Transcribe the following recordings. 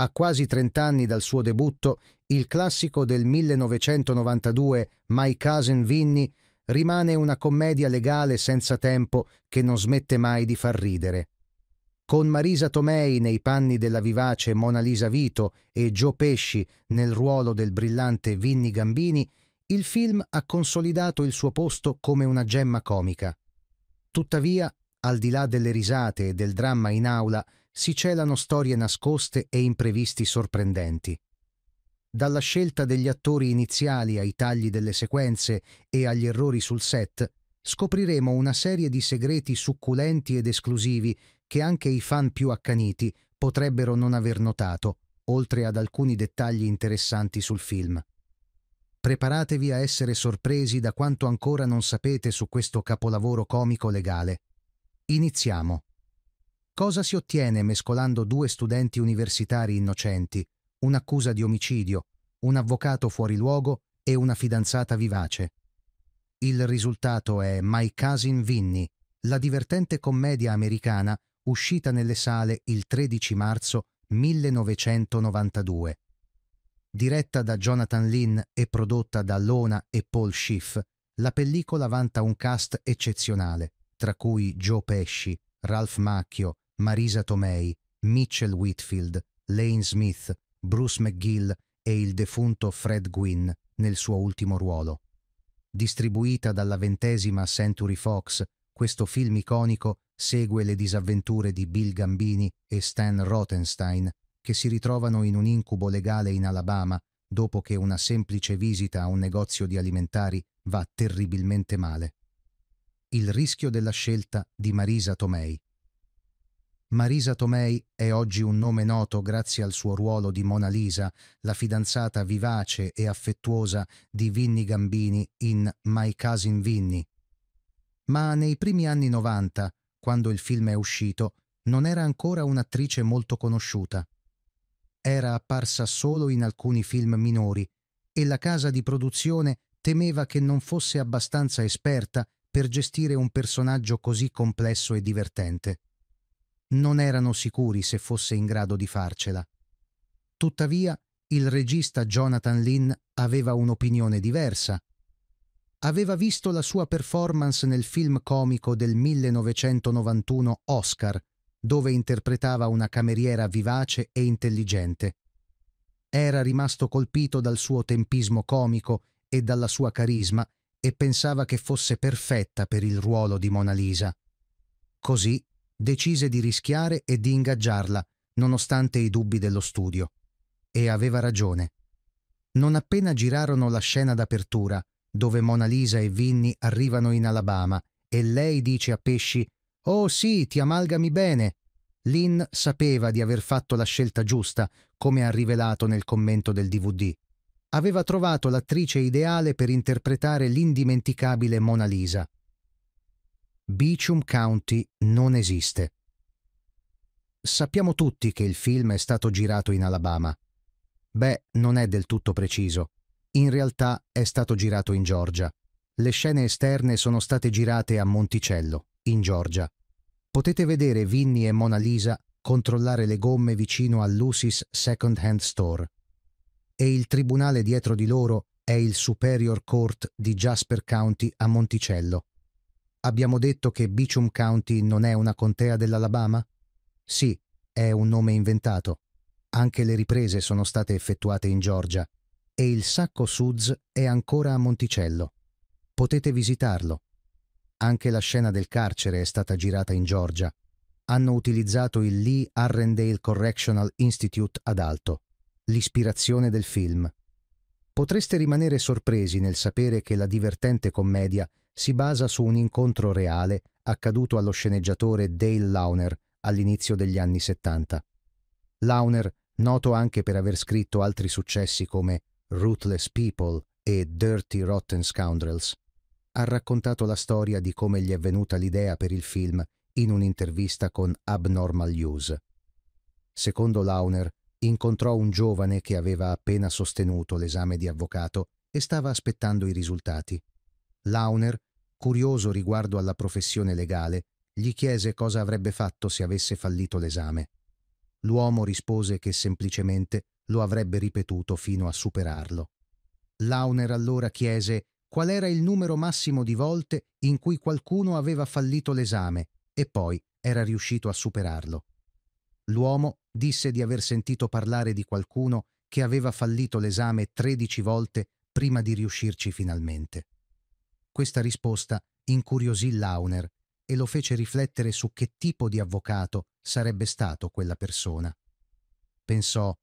a quasi 30 anni dal suo debutto, il classico del 1992 My Cousin Vinny rimane una commedia legale senza tempo che non smette mai di far ridere. Con Marisa Tomei nei panni della vivace Mona Lisa Vito e Joe Pesci nel ruolo del brillante Vinny Gambini, il film ha consolidato il suo posto come una gemma comica. Tuttavia, al di là delle risate e del dramma in aula, si celano storie nascoste e imprevisti sorprendenti. Dalla scelta degli attori iniziali ai tagli delle sequenze e agli errori sul set, scopriremo una serie di segreti succulenti ed esclusivi che anche i fan più accaniti potrebbero non aver notato, oltre ad alcuni dettagli interessanti sul film. Preparatevi a essere sorpresi da quanto ancora non sapete su questo capolavoro comico legale. Iniziamo. Cosa si ottiene mescolando due studenti universitari innocenti, un'accusa di omicidio, un avvocato fuori luogo e una fidanzata vivace? Il risultato è My Cousin Vinny, la divertente commedia americana uscita nelle sale il 13 marzo 1992. Diretta da Jonathan Lynn e prodotta da Lona e Paul Schiff, la pellicola vanta un cast eccezionale, tra cui Joe Pesci, Ralph Macchio, Marisa Tomei, Mitchell Whitfield, Lane Smith, Bruce McGill e il defunto Fred Gwynn nel suo ultimo ruolo. Distribuita dalla ventesima Century Fox, questo film iconico segue le disavventure di Bill Gambini e Stan Rothenstein, che si ritrovano in un incubo legale in Alabama dopo che una semplice visita a un negozio di alimentari va terribilmente male. Il rischio della scelta di Marisa Tomei. Marisa Tomei è oggi un nome noto grazie al suo ruolo di Mona Lisa, la fidanzata vivace e affettuosa di Vinnie Gambini in My Cousin Vinnie. Ma nei primi anni 90, quando il film è uscito, non era ancora un'attrice molto conosciuta. Era apparsa solo in alcuni film minori e la casa di produzione temeva che non fosse abbastanza esperta per gestire un personaggio così complesso e divertente non erano sicuri se fosse in grado di farcela. Tuttavia, il regista Jonathan Lynn aveva un'opinione diversa. Aveva visto la sua performance nel film comico del 1991 Oscar, dove interpretava una cameriera vivace e intelligente. Era rimasto colpito dal suo tempismo comico e dalla sua carisma e pensava che fosse perfetta per il ruolo di Mona Lisa. Così decise di rischiare e di ingaggiarla, nonostante i dubbi dello studio. E aveva ragione. Non appena girarono la scena d'apertura, dove Mona Lisa e Vinny arrivano in Alabama, e lei dice a Pesci «Oh sì, ti amalgami bene!» Lynn sapeva di aver fatto la scelta giusta, come ha rivelato nel commento del DVD. Aveva trovato l'attrice ideale per interpretare l'indimenticabile Mona Lisa. Beecham County non esiste. Sappiamo tutti che il film è stato girato in Alabama. Beh, non è del tutto preciso. In realtà è stato girato in Georgia. Le scene esterne sono state girate a Monticello, in Georgia. Potete vedere Vinny e Mona Lisa controllare le gomme vicino al Lucy's Second Hand Store. E il tribunale dietro di loro è il Superior Court di Jasper County a Monticello. Abbiamo detto che Beecham County non è una contea dell'Alabama? Sì, è un nome inventato. Anche le riprese sono state effettuate in Georgia e il sacco Suds è ancora a Monticello. Potete visitarlo. Anche la scena del carcere è stata girata in Georgia. Hanno utilizzato il Lee Arrendale Correctional Institute ad Alto, l'ispirazione del film. Potreste rimanere sorpresi nel sapere che la divertente commedia si basa su un incontro reale accaduto allo sceneggiatore Dale Launer all'inizio degli anni 70. Launer, noto anche per aver scritto altri successi come Ruthless People e Dirty Rotten Scoundrels, ha raccontato la storia di come gli è venuta l'idea per il film in un'intervista con Abnormal News. Secondo Launer, incontrò un giovane che aveva appena sostenuto l'esame di avvocato e stava aspettando i risultati. Launer curioso riguardo alla professione legale, gli chiese cosa avrebbe fatto se avesse fallito l'esame. L'uomo rispose che semplicemente lo avrebbe ripetuto fino a superarlo. Launer allora chiese qual era il numero massimo di volte in cui qualcuno aveva fallito l'esame e poi era riuscito a superarlo. L'uomo disse di aver sentito parlare di qualcuno che aveva fallito l'esame 13 volte prima di riuscirci finalmente. Questa risposta incuriosì Launer e lo fece riflettere su che tipo di avvocato sarebbe stato quella persona. Pensò,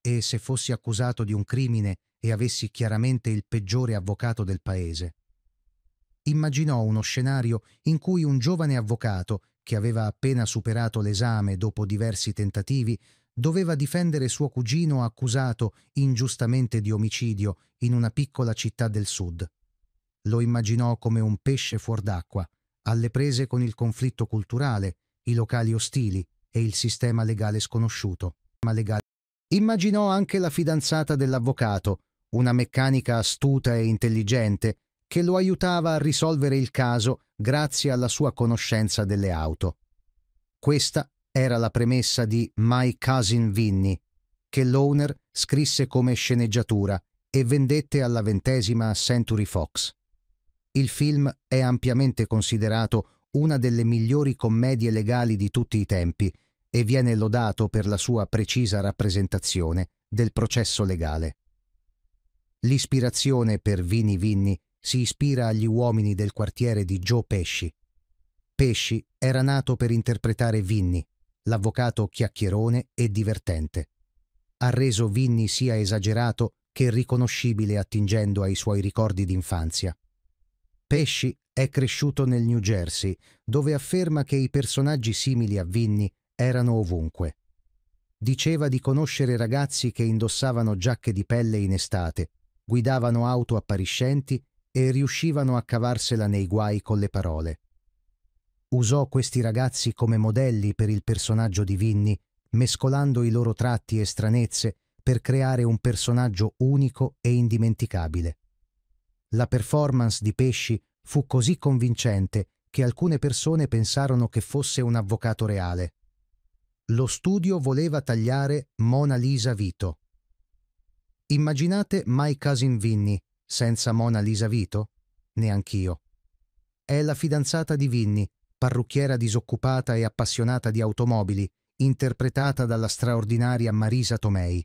e se fossi accusato di un crimine e avessi chiaramente il peggiore avvocato del paese? Immaginò uno scenario in cui un giovane avvocato, che aveva appena superato l'esame dopo diversi tentativi, doveva difendere suo cugino accusato ingiustamente di omicidio in una piccola città del sud lo immaginò come un pesce fuor d'acqua, alle prese con il conflitto culturale, i locali ostili e il sistema legale sconosciuto. Immaginò anche la fidanzata dell'avvocato, una meccanica astuta e intelligente, che lo aiutava a risolvere il caso grazie alla sua conoscenza delle auto. Questa era la premessa di My Cousin Vinny, che l'owner scrisse come sceneggiatura e vendette alla ventesima Century Fox. Il film è ampiamente considerato una delle migliori commedie legali di tutti i tempi e viene lodato per la sua precisa rappresentazione del processo legale. L'ispirazione per Vini Vinni si ispira agli uomini del quartiere di Joe Pesci. Pesci era nato per interpretare Vinni, l'avvocato chiacchierone e divertente. Ha reso Vinni sia esagerato che riconoscibile attingendo ai suoi ricordi d'infanzia. Pesci è cresciuto nel New Jersey, dove afferma che i personaggi simili a Vinny erano ovunque. Diceva di conoscere ragazzi che indossavano giacche di pelle in estate, guidavano auto appariscenti e riuscivano a cavarsela nei guai con le parole. Usò questi ragazzi come modelli per il personaggio di Vinny, mescolando i loro tratti e stranezze per creare un personaggio unico e indimenticabile. La performance di Pesci fu così convincente che alcune persone pensarono che fosse un avvocato reale. Lo studio voleva tagliare Mona Lisa Vito. Immaginate My Cousin Vinny senza Mona Lisa Vito? Neanch'io. È la fidanzata di Vinny, parrucchiera disoccupata e appassionata di automobili, interpretata dalla straordinaria Marisa Tomei.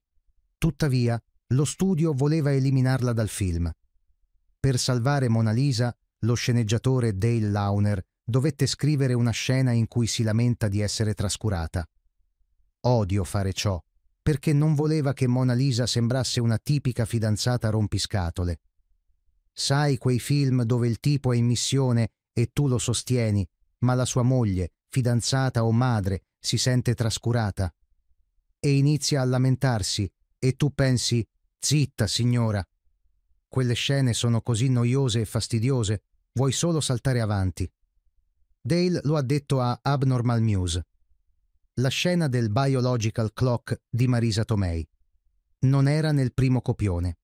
Tuttavia, lo studio voleva eliminarla dal film. Per salvare Mona Lisa, lo sceneggiatore Dale Launer dovette scrivere una scena in cui si lamenta di essere trascurata. Odio fare ciò, perché non voleva che Mona Lisa sembrasse una tipica fidanzata rompiscatole. Sai quei film dove il tipo è in missione e tu lo sostieni, ma la sua moglie, fidanzata o madre, si sente trascurata? E inizia a lamentarsi, e tu pensi, zitta signora, quelle scene sono così noiose e fastidiose, vuoi solo saltare avanti. Dale lo ha detto a Abnormal News. La scena del Biological Clock di Marisa Tomei. Non era nel primo copione.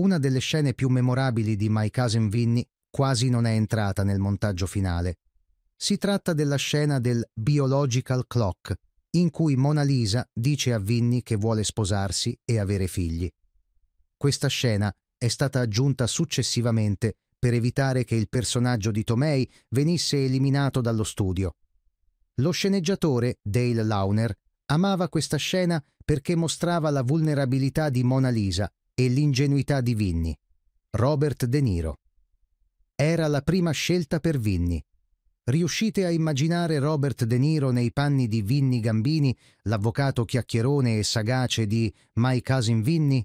Una delle scene più memorabili di My Cousin Vinny quasi non è entrata nel montaggio finale. Si tratta della scena del Biological Clock, in cui Mona Lisa dice a Vinny che vuole sposarsi e avere figli. Questa scena è stata aggiunta successivamente per evitare che il personaggio di Tomei venisse eliminato dallo studio. Lo sceneggiatore, Dale Launer, amava questa scena perché mostrava la vulnerabilità di Mona Lisa e l'ingenuità di Vinny. Robert De Niro. Era la prima scelta per Vinny. Riuscite a immaginare Robert De Niro nei panni di Vinny Gambini, l'avvocato chiacchierone e sagace di My Cousin Vinny?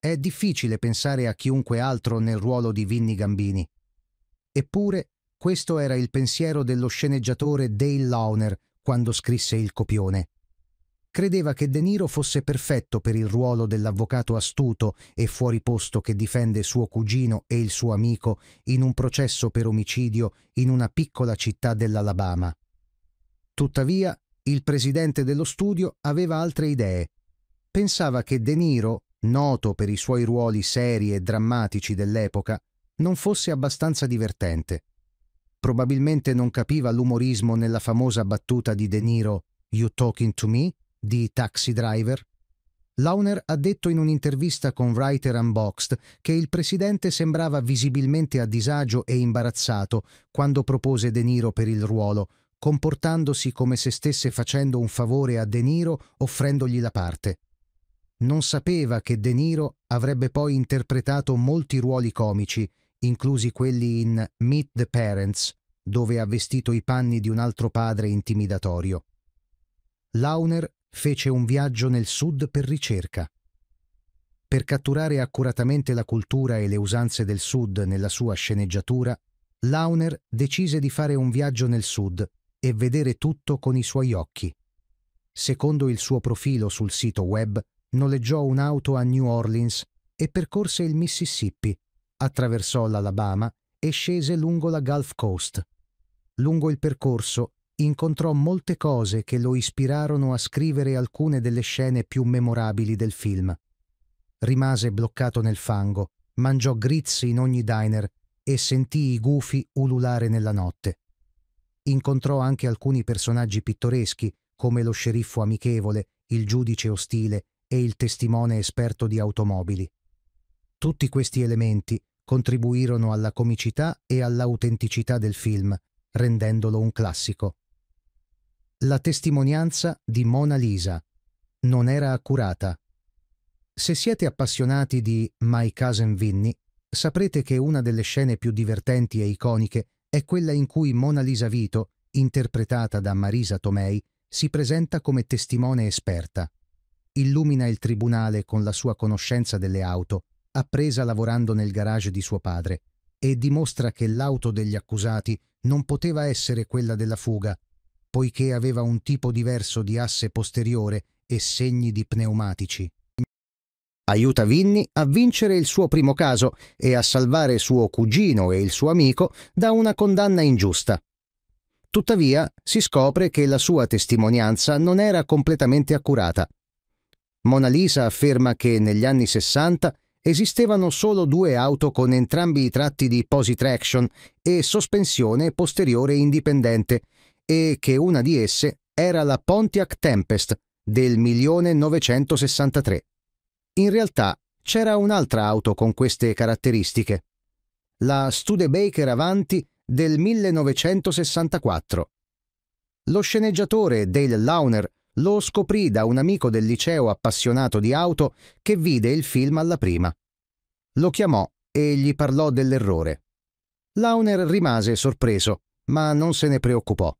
È difficile pensare a chiunque altro nel ruolo di Vinnie Gambini. Eppure, questo era il pensiero dello sceneggiatore Dale Lawner quando scrisse il copione. Credeva che De Niro fosse perfetto per il ruolo dell'avvocato astuto e fuori posto che difende suo cugino e il suo amico in un processo per omicidio in una piccola città dell'Alabama. Tuttavia, il presidente dello studio aveva altre idee. Pensava che De Niro, noto per i suoi ruoli seri e drammatici dell'epoca, non fosse abbastanza divertente. Probabilmente non capiva l'umorismo nella famosa battuta di De Niro You Talking to Me di Taxi Driver. Launer ha detto in un'intervista con Writer Unboxed che il presidente sembrava visibilmente a disagio e imbarazzato quando propose De Niro per il ruolo, comportandosi come se stesse facendo un favore a De Niro offrendogli la parte non sapeva che De Niro avrebbe poi interpretato molti ruoli comici, inclusi quelli in Meet the Parents, dove ha vestito i panni di un altro padre intimidatorio. Launer fece un viaggio nel sud per ricerca. Per catturare accuratamente la cultura e le usanze del sud nella sua sceneggiatura, Launer decise di fare un viaggio nel sud e vedere tutto con i suoi occhi. Secondo il suo profilo sul sito web, noleggiò un'auto a New Orleans e percorse il Mississippi, attraversò l'Alabama e scese lungo la Gulf Coast. Lungo il percorso incontrò molte cose che lo ispirarono a scrivere alcune delle scene più memorabili del film. Rimase bloccato nel fango, mangiò grizzi in ogni diner e sentì i gufi ululare nella notte. Incontrò anche alcuni personaggi pittoreschi, come lo sceriffo amichevole, il giudice ostile e il testimone esperto di automobili. Tutti questi elementi contribuirono alla comicità e all'autenticità del film, rendendolo un classico. La testimonianza di Mona Lisa non era accurata. Se siete appassionati di My Cousin Vinny, saprete che una delle scene più divertenti e iconiche è quella in cui Mona Lisa Vito, interpretata da Marisa Tomei, si presenta come testimone esperta illumina il tribunale con la sua conoscenza delle auto, appresa lavorando nel garage di suo padre, e dimostra che l'auto degli accusati non poteva essere quella della fuga, poiché aveva un tipo diverso di asse posteriore e segni di pneumatici. Aiuta Vinny a vincere il suo primo caso e a salvare suo cugino e il suo amico da una condanna ingiusta. Tuttavia si scopre che la sua testimonianza non era completamente accurata Mona Lisa afferma che negli anni 60 esistevano solo due auto con entrambi i tratti di posi traction e sospensione posteriore indipendente e che una di esse era la Pontiac Tempest del 1963. In realtà c'era un'altra auto con queste caratteristiche, la Studebaker Avanti del 1964. Lo sceneggiatore Dale Launer lo scoprì da un amico del liceo appassionato di auto che vide il film alla prima. Lo chiamò e gli parlò dell'errore. Launer rimase sorpreso, ma non se ne preoccupò.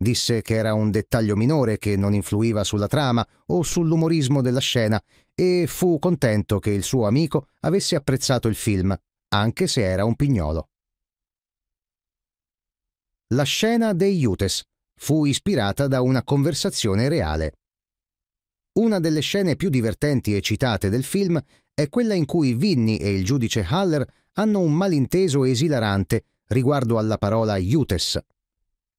Disse che era un dettaglio minore che non influiva sulla trama o sull'umorismo della scena e fu contento che il suo amico avesse apprezzato il film, anche se era un pignolo. La scena dei Jutes fu ispirata da una conversazione reale. Una delle scene più divertenti e citate del film è quella in cui Vinnie e il giudice Haller hanno un malinteso esilarante riguardo alla parola Utes.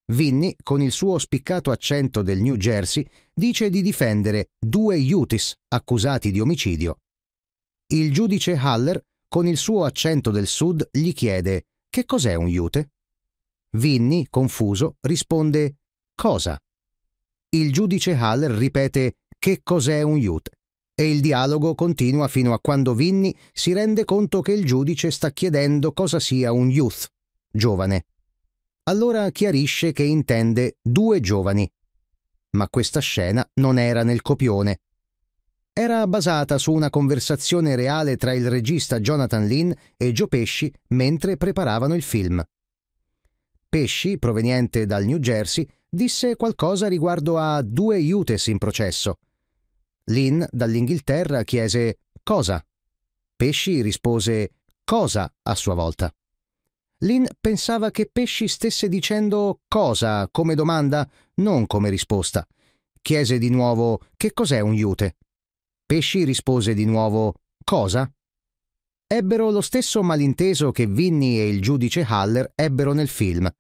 Vinnie, con il suo spiccato accento del New Jersey, dice di difendere due Utis accusati di omicidio. Il giudice Haller, con il suo accento del sud, gli chiede che cos'è un Ute? Vinnie, confuso, risponde Cosa? Il giudice Hall ripete che cos'è un Ute e il dialogo continua fino a quando Vinny si rende conto che il giudice sta chiedendo cosa sia un youth, giovane. Allora chiarisce che intende due giovani. Ma questa scena non era nel copione. Era basata su una conversazione reale tra il regista Jonathan Lynn e Joe Pesci mentre preparavano il film. Pesci, proveniente dal New Jersey, disse qualcosa riguardo a due iutes in processo. Lynn dall'Inghilterra chiese cosa. Pesci rispose cosa a sua volta. Lynn pensava che Pesci stesse dicendo cosa come domanda, non come risposta. Chiese di nuovo che cos'è un iute. Pesci rispose di nuovo cosa. Ebbero lo stesso malinteso che Vinny e il giudice Haller ebbero nel film.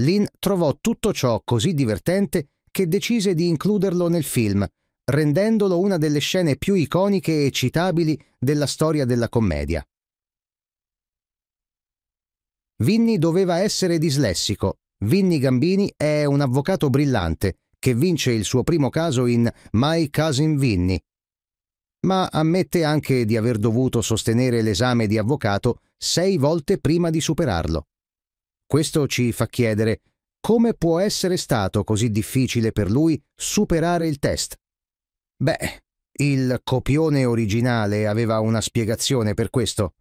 Lin trovò tutto ciò così divertente che decise di includerlo nel film, rendendolo una delle scene più iconiche e citabili della storia della commedia. Vinny doveva essere dislessico. Vinny Gambini è un avvocato brillante che vince il suo primo caso in My Cousin Vinny, ma ammette anche di aver dovuto sostenere l'esame di avvocato sei volte prima di superarlo. Questo ci fa chiedere come può essere stato così difficile per lui superare il test. Beh, il copione originale aveva una spiegazione per questo.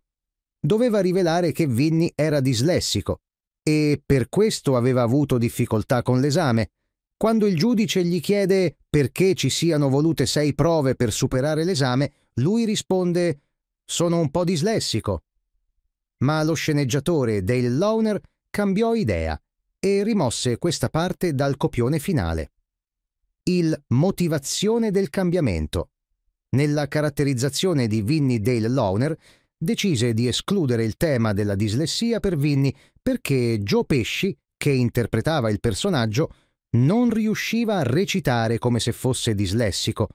Doveva rivelare che Vinny era dislessico e per questo aveva avuto difficoltà con l'esame. Quando il giudice gli chiede perché ci siano volute sei prove per superare l'esame, lui risponde sono un po' dislessico. Ma lo sceneggiatore Dale Lowner cambiò idea e rimosse questa parte dal copione finale. Il motivazione del cambiamento. Nella caratterizzazione di Vinnie Dale Lawner decise di escludere il tema della dislessia per Vinnie perché Joe Pesci, che interpretava il personaggio, non riusciva a recitare come se fosse dislessico.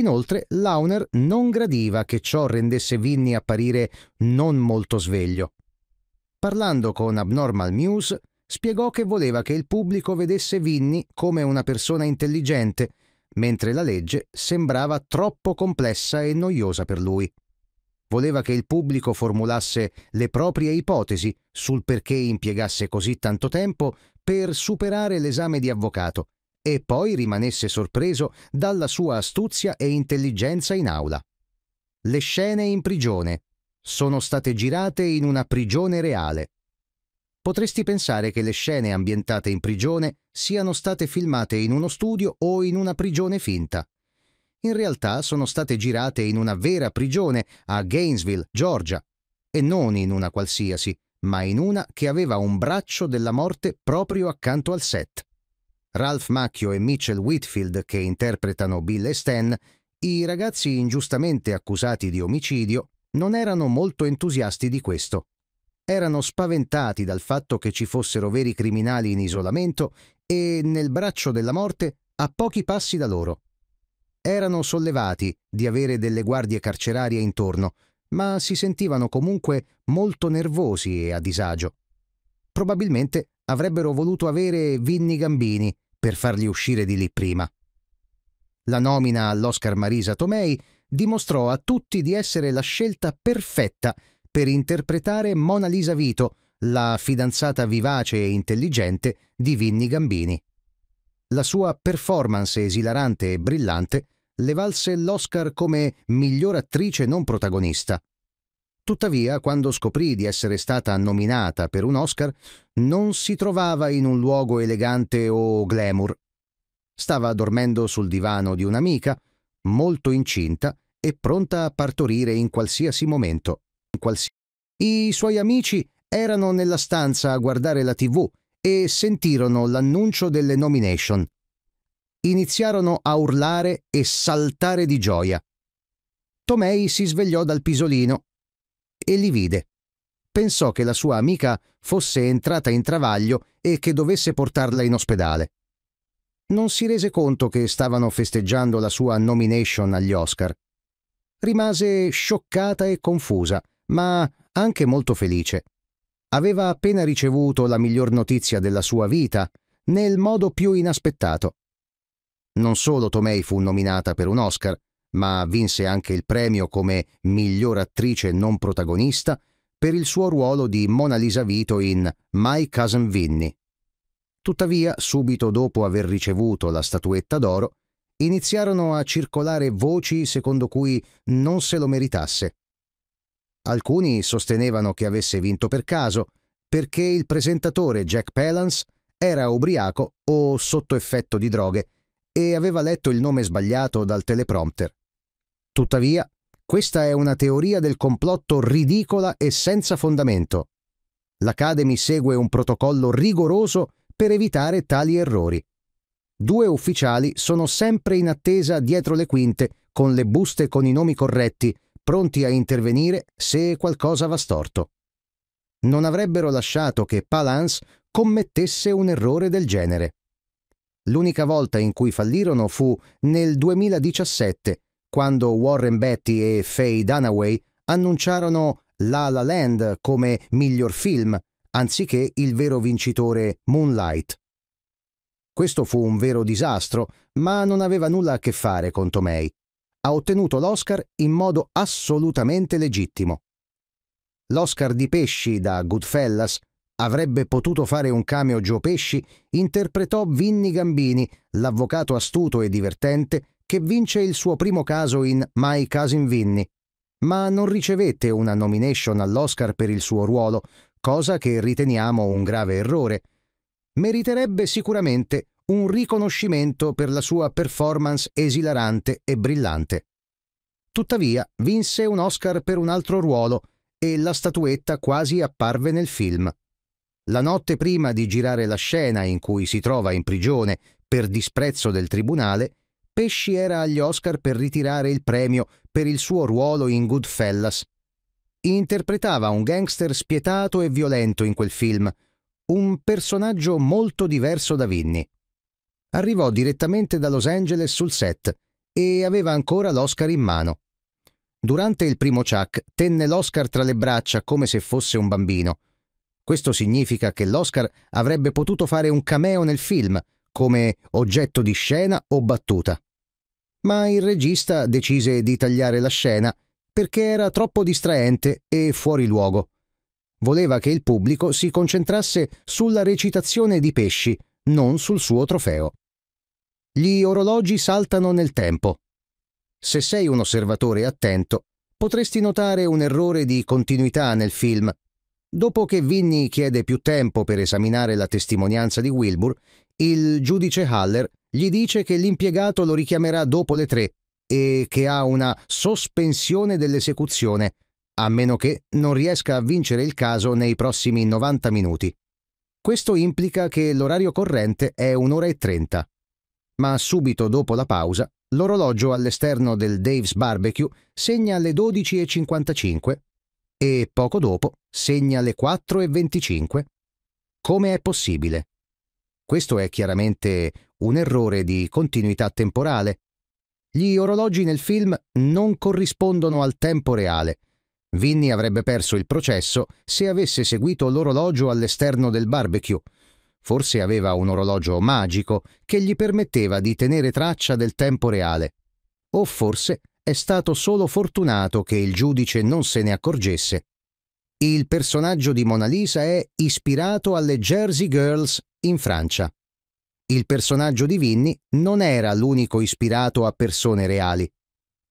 Inoltre, Launer non gradiva che ciò rendesse Vinny apparire non molto sveglio parlando con Abnormal News, spiegò che voleva che il pubblico vedesse Vinny come una persona intelligente, mentre la legge sembrava troppo complessa e noiosa per lui. Voleva che il pubblico formulasse le proprie ipotesi sul perché impiegasse così tanto tempo per superare l'esame di avvocato e poi rimanesse sorpreso dalla sua astuzia e intelligenza in aula. Le scene in prigione, sono state girate in una prigione reale. Potresti pensare che le scene ambientate in prigione siano state filmate in uno studio o in una prigione finta. In realtà sono state girate in una vera prigione a Gainesville, Georgia, e non in una qualsiasi, ma in una che aveva un braccio della morte proprio accanto al set. Ralph Macchio e Mitchell Whitfield, che interpretano Bill e Stan, i ragazzi ingiustamente accusati di omicidio, non erano molto entusiasti di questo. Erano spaventati dal fatto che ci fossero veri criminali in isolamento e nel braccio della morte a pochi passi da loro. Erano sollevati di avere delle guardie carcerarie intorno, ma si sentivano comunque molto nervosi e a disagio. Probabilmente avrebbero voluto avere Vinni Gambini per farli uscire di lì prima. La nomina all'Oscar Marisa Tomei dimostrò a tutti di essere la scelta perfetta per interpretare Mona Lisa Vito, la fidanzata vivace e intelligente di Vinny Gambini. La sua performance esilarante e brillante le valse l'Oscar come miglior attrice non protagonista. Tuttavia, quando scoprì di essere stata nominata per un Oscar, non si trovava in un luogo elegante o glamour. Stava dormendo sul divano di un'amica, molto incinta e pronta a partorire in qualsiasi momento. In qualsiasi... I suoi amici erano nella stanza a guardare la tv e sentirono l'annuncio delle nomination. Iniziarono a urlare e saltare di gioia. Tomei si svegliò dal pisolino e li vide. Pensò che la sua amica fosse entrata in travaglio e che dovesse portarla in ospedale. Non si rese conto che stavano festeggiando la sua nomination agli Oscar. Rimase scioccata e confusa, ma anche molto felice. Aveva appena ricevuto la miglior notizia della sua vita, nel modo più inaspettato. Non solo Tomei fu nominata per un Oscar, ma vinse anche il premio come miglior attrice non protagonista per il suo ruolo di Mona Lisa Vito in My Cousin Vinny. Tuttavia, subito dopo aver ricevuto la statuetta d'oro, iniziarono a circolare voci secondo cui non se lo meritasse. Alcuni sostenevano che avesse vinto per caso, perché il presentatore Jack Palance era ubriaco o sotto effetto di droghe e aveva letto il nome sbagliato dal teleprompter. Tuttavia, questa è una teoria del complotto ridicola e senza fondamento. L'Academy segue un protocollo rigoroso per evitare tali errori due ufficiali sono sempre in attesa dietro le quinte con le buste con i nomi corretti, pronti a intervenire se qualcosa va storto. Non avrebbero lasciato che Palance commettesse un errore del genere. L'unica volta in cui fallirono fu nel 2017, quando Warren Betty e Faye Dunaway annunciarono La La Land come miglior film, anziché il vero vincitore Moonlight. Questo fu un vero disastro, ma non aveva nulla a che fare con Tomei. Ha ottenuto l'Oscar in modo assolutamente legittimo. L'Oscar di Pesci da Goodfellas avrebbe potuto fare un cameo Joe Pesci, interpretò Vinny Gambini, l'avvocato astuto e divertente che vince il suo primo caso in My Cousin Vinny, ma non ricevette una nomination all'Oscar per il suo ruolo, cosa che riteniamo un grave errore, meriterebbe sicuramente un riconoscimento per la sua performance esilarante e brillante. Tuttavia, vinse un Oscar per un altro ruolo e la statuetta quasi apparve nel film. La notte prima di girare la scena in cui si trova in prigione per disprezzo del tribunale, Pesci era agli Oscar per ritirare il premio per il suo ruolo in Goodfellas. Interpretava un gangster spietato e violento in quel film, un personaggio molto diverso da Vinny. Arrivò direttamente da Los Angeles sul set e aveva ancora l'Oscar in mano. Durante il primo Chuck tenne l'Oscar tra le braccia come se fosse un bambino. Questo significa che l'Oscar avrebbe potuto fare un cameo nel film, come oggetto di scena o battuta. Ma il regista decise di tagliare la scena perché era troppo distraente e fuori luogo voleva che il pubblico si concentrasse sulla recitazione di Pesci, non sul suo trofeo. Gli orologi saltano nel tempo. Se sei un osservatore attento, potresti notare un errore di continuità nel film. Dopo che Vinny chiede più tempo per esaminare la testimonianza di Wilbur, il giudice Haller gli dice che l'impiegato lo richiamerà dopo le tre e che ha una sospensione dell'esecuzione a meno che non riesca a vincere il caso nei prossimi 90 minuti. Questo implica che l'orario corrente è un'ora e 30. Ma subito dopo la pausa, l'orologio all'esterno del Dave's Barbecue segna le 12.55 e poco dopo segna le 4.25. Come è possibile? Questo è chiaramente un errore di continuità temporale. Gli orologi nel film non corrispondono al tempo reale, Vinny avrebbe perso il processo se avesse seguito l'orologio all'esterno del barbecue. Forse aveva un orologio magico che gli permetteva di tenere traccia del tempo reale. O forse è stato solo fortunato che il giudice non se ne accorgesse. Il personaggio di Mona Lisa è ispirato alle Jersey Girls in Francia. Il personaggio di Vinny non era l'unico ispirato a persone reali.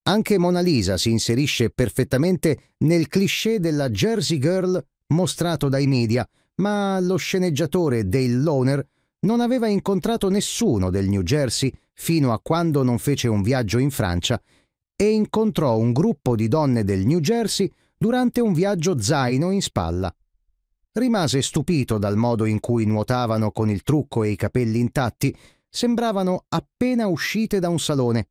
Anche Mona Lisa si inserisce perfettamente nel cliché della Jersey Girl mostrato dai media, ma lo sceneggiatore Dale Loner non aveva incontrato nessuno del New Jersey fino a quando non fece un viaggio in Francia e incontrò un gruppo di donne del New Jersey durante un viaggio zaino in spalla. Rimase stupito dal modo in cui nuotavano con il trucco e i capelli intatti, sembravano appena uscite da un salone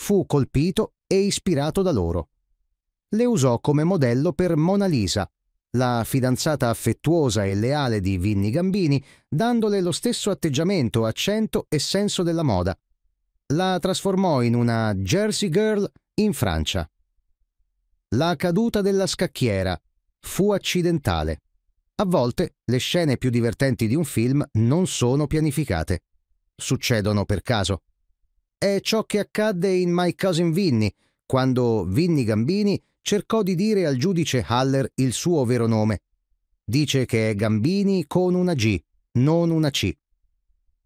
fu colpito e ispirato da loro. Le usò come modello per Mona Lisa, la fidanzata affettuosa e leale di Vinnie Gambini, dandole lo stesso atteggiamento, accento e senso della moda. La trasformò in una Jersey Girl in Francia. La caduta della scacchiera fu accidentale. A volte le scene più divertenti di un film non sono pianificate. Succedono per caso. È ciò che accadde in My Cousin Vinny, quando Vinny Gambini cercò di dire al giudice Haller il suo vero nome. Dice che è Gambini con una G, non una C.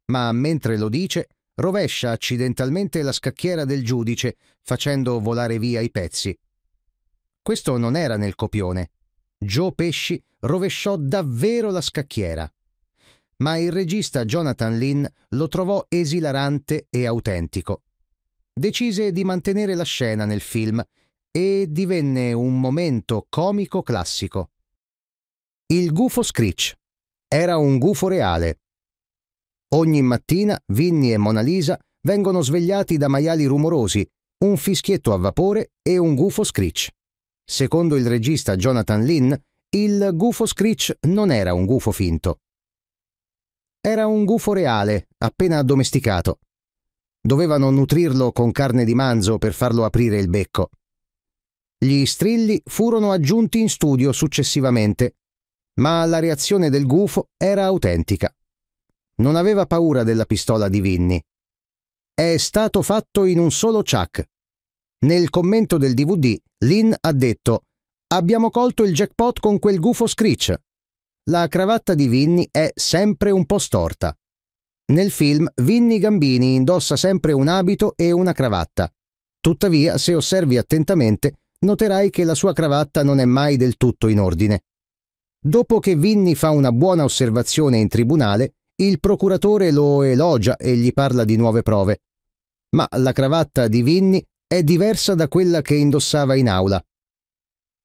Ma mentre lo dice, rovescia accidentalmente la scacchiera del giudice, facendo volare via i pezzi. Questo non era nel copione. Joe Pesci rovesciò davvero la scacchiera ma il regista Jonathan Lynn lo trovò esilarante e autentico. Decise di mantenere la scena nel film e divenne un momento comico classico. Il gufo Screech era un gufo reale. Ogni mattina Vinny e Mona Lisa vengono svegliati da maiali rumorosi, un fischietto a vapore e un gufo Screech. Secondo il regista Jonathan Lynn, il gufo Screech non era un gufo finto, era un gufo reale, appena addomesticato. Dovevano nutrirlo con carne di manzo per farlo aprire il becco. Gli strilli furono aggiunti in studio successivamente, ma la reazione del gufo era autentica. Non aveva paura della pistola di Vinny. È stato fatto in un solo chuck. Nel commento del DVD, Lynn ha detto Abbiamo colto il jackpot con quel gufo screech la cravatta di Vinny è sempre un po' storta. Nel film Vinny Gambini indossa sempre un abito e una cravatta. Tuttavia, se osservi attentamente, noterai che la sua cravatta non è mai del tutto in ordine. Dopo che Vinny fa una buona osservazione in tribunale, il procuratore lo elogia e gli parla di nuove prove. Ma la cravatta di Vinny è diversa da quella che indossava in aula.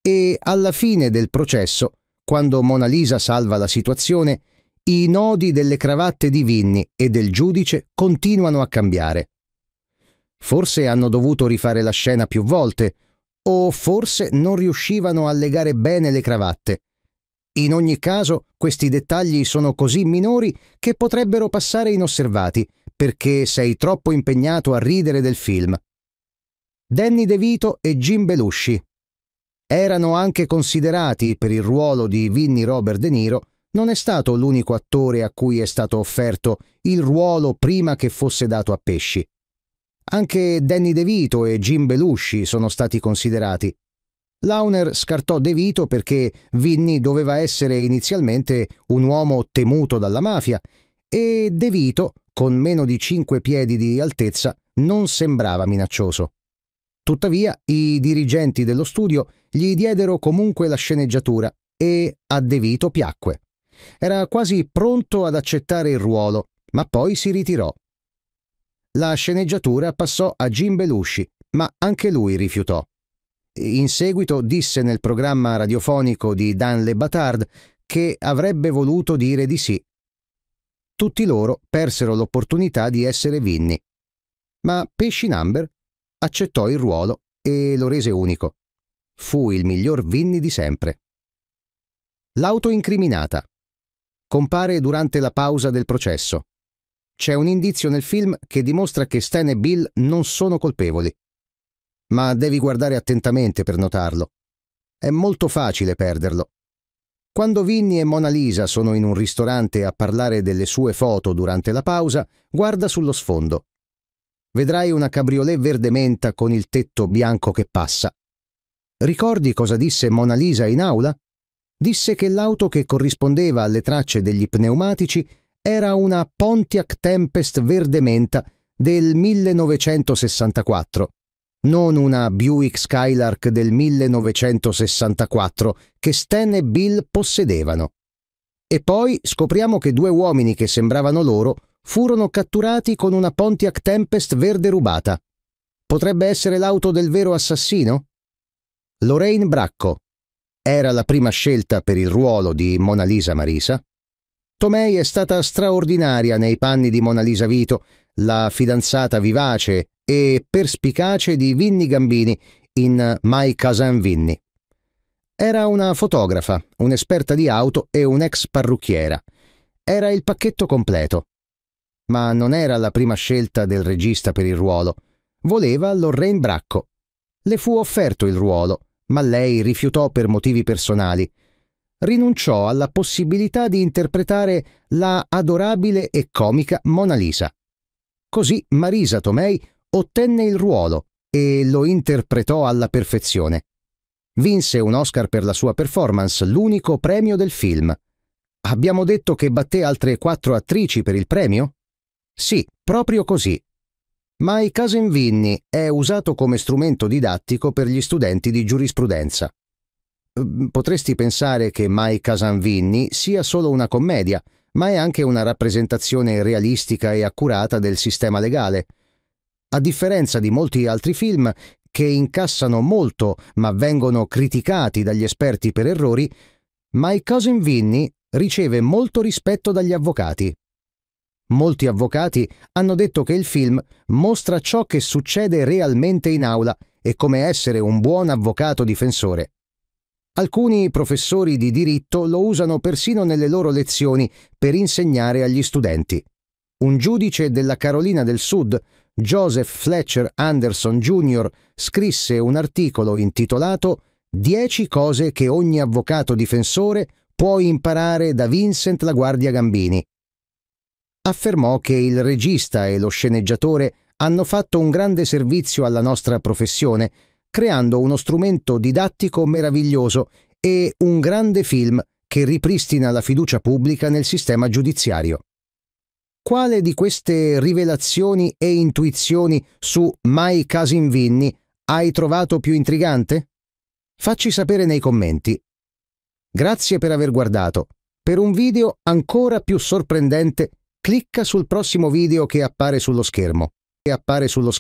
E alla fine del processo quando Mona Lisa salva la situazione, i nodi delle cravatte di Vinny e del giudice continuano a cambiare. Forse hanno dovuto rifare la scena più volte, o forse non riuscivano a legare bene le cravatte. In ogni caso, questi dettagli sono così minori che potrebbero passare inosservati, perché sei troppo impegnato a ridere del film. Danny DeVito e Jim Belushi erano anche considerati per il ruolo di Vinnie Robert De Niro, non è stato l'unico attore a cui è stato offerto il ruolo prima che fosse dato a Pesci. Anche Danny DeVito e Jim Belushi sono stati considerati. Launer scartò DeVito perché Vinnie doveva essere inizialmente un uomo temuto dalla mafia e DeVito, con meno di 5 piedi di altezza, non sembrava minaccioso. Tuttavia, i dirigenti dello studio gli diedero comunque la sceneggiatura e a De Vito piacque. Era quasi pronto ad accettare il ruolo, ma poi si ritirò. La sceneggiatura passò a Jim Belushi, ma anche lui rifiutò. In seguito disse nel programma radiofonico di Dan Le Batard che avrebbe voluto dire di sì. Tutti loro persero l'opportunità di essere vinni. Ma Pesci Number accettò il ruolo e lo rese unico. Fu il miglior Vinny di sempre. L'auto incriminata. Compare durante la pausa del processo. C'è un indizio nel film che dimostra che Stan e Bill non sono colpevoli. Ma devi guardare attentamente per notarlo. È molto facile perderlo. Quando Vinny e Mona Lisa sono in un ristorante a parlare delle sue foto durante la pausa, guarda sullo sfondo vedrai una cabriolet verde menta con il tetto bianco che passa. Ricordi cosa disse Mona Lisa in aula? Disse che l'auto che corrispondeva alle tracce degli pneumatici era una Pontiac Tempest verde menta del 1964, non una Buick Skylark del 1964 che Stan e Bill possedevano. E poi scopriamo che due uomini che sembravano loro furono catturati con una Pontiac Tempest verde rubata. Potrebbe essere l'auto del vero assassino? Lorraine Bracco. Era la prima scelta per il ruolo di Mona Lisa Marisa. Tomei è stata straordinaria nei panni di Mona Lisa Vito, la fidanzata vivace e perspicace di Vinny Gambini in My Cousin Vinny. Era una fotografa, un'esperta di auto e un'ex parrucchiera. Era il pacchetto completo ma non era la prima scelta del regista per il ruolo. Voleva Lorraine Bracco. Le fu offerto il ruolo, ma lei rifiutò per motivi personali. Rinunciò alla possibilità di interpretare la adorabile e comica Mona Lisa. Così Marisa Tomei ottenne il ruolo e lo interpretò alla perfezione. Vinse un Oscar per la sua performance, l'unico premio del film. Abbiamo detto che batté altre quattro attrici per il premio? Sì, proprio così. Ma il caso Invinni è usato come strumento didattico per gli studenti di giurisprudenza. Ehm, potresti pensare che Mai Casanvinni sia solo una commedia, ma è anche una rappresentazione realistica e accurata del sistema legale. A differenza di molti altri film che incassano molto ma vengono criticati dagli esperti per errori, My Cousin riceve molto rispetto dagli avvocati Molti avvocati hanno detto che il film mostra ciò che succede realmente in aula e come essere un buon avvocato difensore. Alcuni professori di diritto lo usano persino nelle loro lezioni per insegnare agli studenti. Un giudice della Carolina del Sud, Joseph Fletcher Anderson Jr., scrisse un articolo intitolato 10 cose che ogni avvocato difensore può imparare da Vincent La Guardia Gambini affermò che il regista e lo sceneggiatore hanno fatto un grande servizio alla nostra professione, creando uno strumento didattico meraviglioso e un grande film che ripristina la fiducia pubblica nel sistema giudiziario. Quale di queste rivelazioni e intuizioni su Mai Casinvinni hai trovato più intrigante? Facci sapere nei commenti. Grazie per aver guardato. Per un video ancora più sorprendente Clicca sul prossimo video che appare sullo schermo. Che appare sullo schermo.